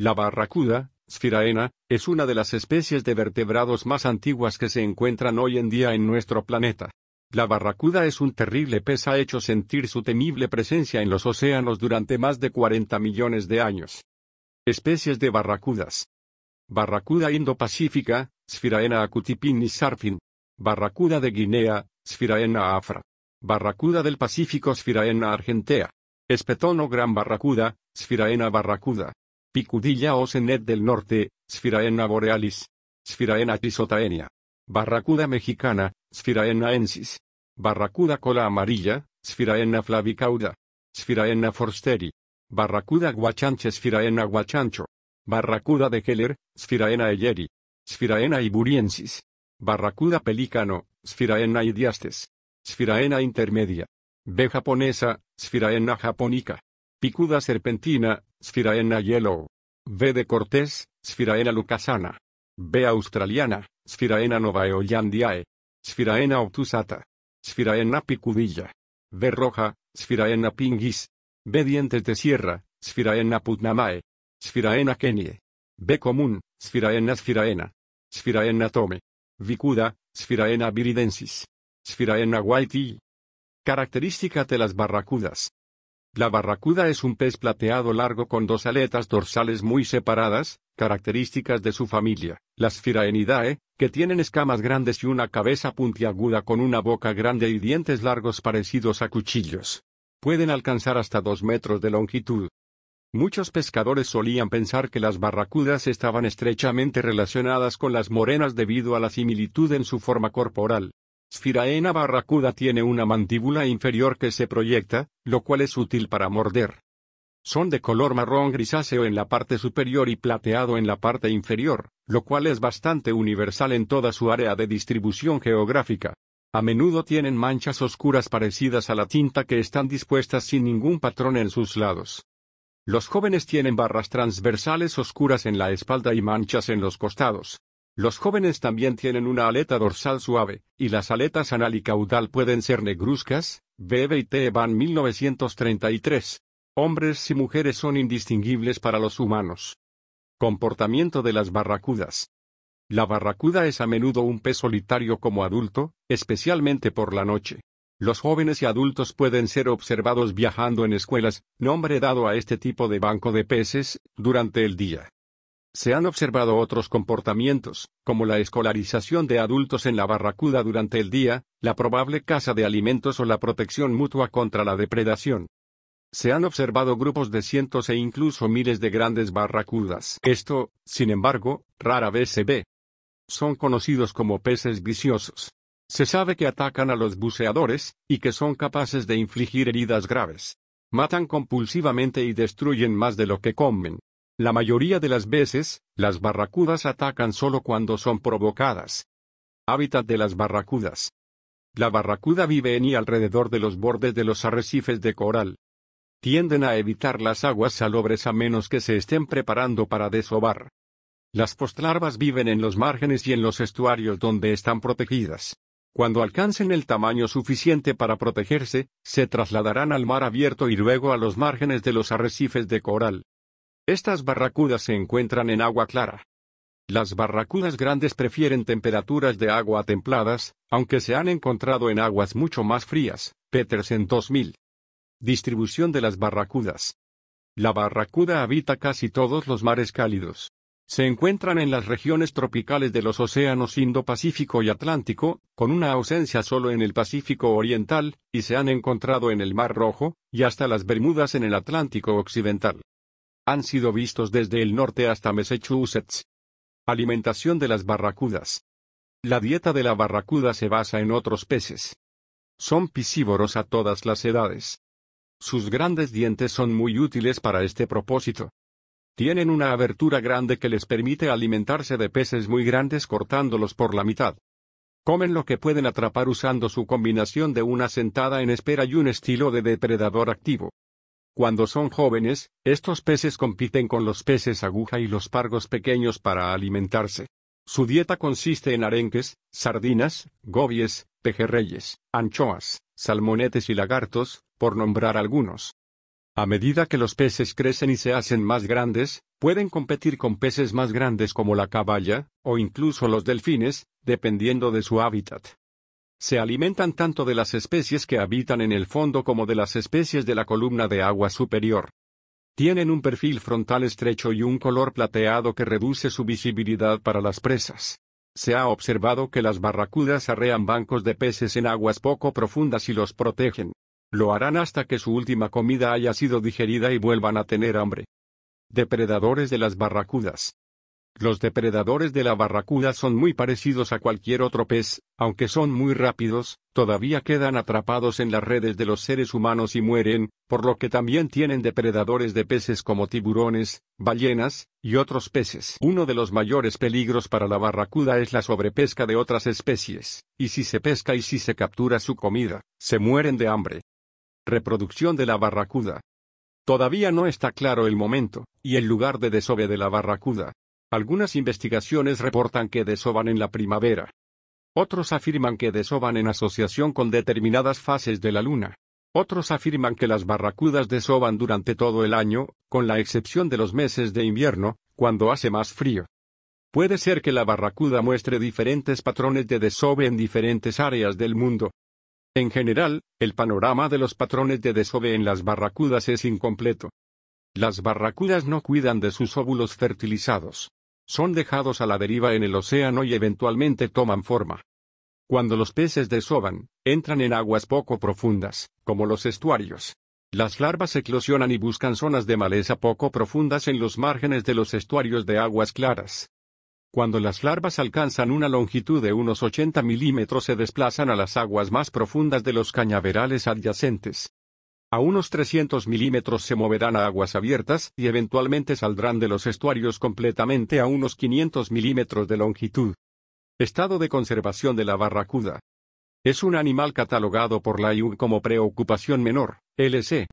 La barracuda, Sphiraena, es una de las especies de vertebrados más antiguas que se encuentran hoy en día en nuestro planeta. La barracuda es un terrible pez ha hecho sentir su temible presencia en los océanos durante más de 40 millones de años. Especies de barracudas. Barracuda indo-pacífica, Sphiraena y sarfin. Barracuda de Guinea, Sphiraena afra. Barracuda del Pacífico, Sphiraena argentea. Espetono gran barracuda, Sphiraena barracuda. Picudilla Ocenet del Norte, Sphiraena borealis. Sphiraena chisotaenia. Barracuda mexicana, Sphiraena ensis. Barracuda cola amarilla, Sphiraena flavicauda. Sphiraena forsteri. Barracuda guachanche Sphiraena guachancho. Barracuda de Keller, Sphiraena eyeri. Sphiraena iburiensis. Barracuda pelícano, Sphiraena idiastes. Sphiraena intermedia. B japonesa, Sphiraena japonica. Picuda serpentina, Sfiraena yellow. B de Cortés, Sfiraena lucasana. B australiana, Sphiraena novaeollandiae. Sfiraena obtusata. Sfiraena picudilla. B roja, Sfiraena pingis. B dientes de sierra, Sfiraena putnamae. Sfiraena kenie. B común, Sfiraena sfiraena. Sfiraena tome. Vicuda, Sfiraena viridensis. Sfiraena whitei. Característica de las barracudas. La barracuda es un pez plateado largo con dos aletas dorsales muy separadas, características de su familia, las Firaenidae, que tienen escamas grandes y una cabeza puntiaguda con una boca grande y dientes largos parecidos a cuchillos. Pueden alcanzar hasta dos metros de longitud. Muchos pescadores solían pensar que las barracudas estaban estrechamente relacionadas con las morenas debido a la similitud en su forma corporal. Sphiraena barracuda tiene una mandíbula inferior que se proyecta, lo cual es útil para morder. Son de color marrón grisáceo en la parte superior y plateado en la parte inferior, lo cual es bastante universal en toda su área de distribución geográfica. A menudo tienen manchas oscuras parecidas a la tinta que están dispuestas sin ningún patrón en sus lados. Los jóvenes tienen barras transversales oscuras en la espalda y manchas en los costados. Los jóvenes también tienen una aleta dorsal suave, y las aletas anal y caudal pueden ser negruzcas, BBT y 1933. Hombres y mujeres son indistinguibles para los humanos. Comportamiento de las barracudas. La barracuda es a menudo un pez solitario como adulto, especialmente por la noche. Los jóvenes y adultos pueden ser observados viajando en escuelas, nombre dado a este tipo de banco de peces, durante el día. Se han observado otros comportamientos, como la escolarización de adultos en la barracuda durante el día, la probable caza de alimentos o la protección mutua contra la depredación. Se han observado grupos de cientos e incluso miles de grandes barracudas. Esto, sin embargo, rara vez se ve. Son conocidos como peces viciosos. Se sabe que atacan a los buceadores, y que son capaces de infligir heridas graves. Matan compulsivamente y destruyen más de lo que comen. La mayoría de las veces, las barracudas atacan solo cuando son provocadas. Hábitat de las barracudas. La barracuda vive en y alrededor de los bordes de los arrecifes de coral. Tienden a evitar las aguas salobres a menos que se estén preparando para desovar. Las postlarvas viven en los márgenes y en los estuarios donde están protegidas. Cuando alcancen el tamaño suficiente para protegerse, se trasladarán al mar abierto y luego a los márgenes de los arrecifes de coral. Estas barracudas se encuentran en agua clara. Las barracudas grandes prefieren temperaturas de agua templadas, aunque se han encontrado en aguas mucho más frías. en 2000. Distribución de las barracudas. La barracuda habita casi todos los mares cálidos. Se encuentran en las regiones tropicales de los océanos Indo-Pacífico y Atlántico, con una ausencia solo en el Pacífico Oriental, y se han encontrado en el Mar Rojo, y hasta las Bermudas en el Atlántico Occidental han sido vistos desde el norte hasta Massachusetts. Alimentación de las barracudas. La dieta de la barracuda se basa en otros peces. Son piscívoros a todas las edades. Sus grandes dientes son muy útiles para este propósito. Tienen una abertura grande que les permite alimentarse de peces muy grandes cortándolos por la mitad. Comen lo que pueden atrapar usando su combinación de una sentada en espera y un estilo de depredador activo. Cuando son jóvenes, estos peces compiten con los peces aguja y los pargos pequeños para alimentarse. Su dieta consiste en arenques, sardinas, gobies, pejerreyes, anchoas, salmonetes y lagartos, por nombrar algunos. A medida que los peces crecen y se hacen más grandes, pueden competir con peces más grandes como la caballa, o incluso los delfines, dependiendo de su hábitat. Se alimentan tanto de las especies que habitan en el fondo como de las especies de la columna de agua superior. Tienen un perfil frontal estrecho y un color plateado que reduce su visibilidad para las presas. Se ha observado que las barracudas arrean bancos de peces en aguas poco profundas y los protegen. Lo harán hasta que su última comida haya sido digerida y vuelvan a tener hambre. Depredadores de las barracudas. Los depredadores de la barracuda son muy parecidos a cualquier otro pez, aunque son muy rápidos, todavía quedan atrapados en las redes de los seres humanos y mueren, por lo que también tienen depredadores de peces como tiburones, ballenas, y otros peces. Uno de los mayores peligros para la barracuda es la sobrepesca de otras especies, y si se pesca y si se captura su comida, se mueren de hambre. Reproducción de la barracuda. Todavía no está claro el momento, y el lugar de desove de la barracuda, algunas investigaciones reportan que desovan en la primavera. Otros afirman que desovan en asociación con determinadas fases de la luna. Otros afirman que las barracudas desovan durante todo el año, con la excepción de los meses de invierno, cuando hace más frío. Puede ser que la barracuda muestre diferentes patrones de desove en diferentes áreas del mundo. En general, el panorama de los patrones de desove en las barracudas es incompleto. Las barracudas no cuidan de sus óvulos fertilizados son dejados a la deriva en el océano y eventualmente toman forma. Cuando los peces desoban, entran en aguas poco profundas, como los estuarios. Las larvas eclosionan y buscan zonas de maleza poco profundas en los márgenes de los estuarios de aguas claras. Cuando las larvas alcanzan una longitud de unos 80 milímetros se desplazan a las aguas más profundas de los cañaverales adyacentes a unos 300 milímetros se moverán a aguas abiertas y eventualmente saldrán de los estuarios completamente a unos 500 milímetros de longitud. Estado de conservación de la barracuda. Es un animal catalogado por la IUN como preocupación menor, LC,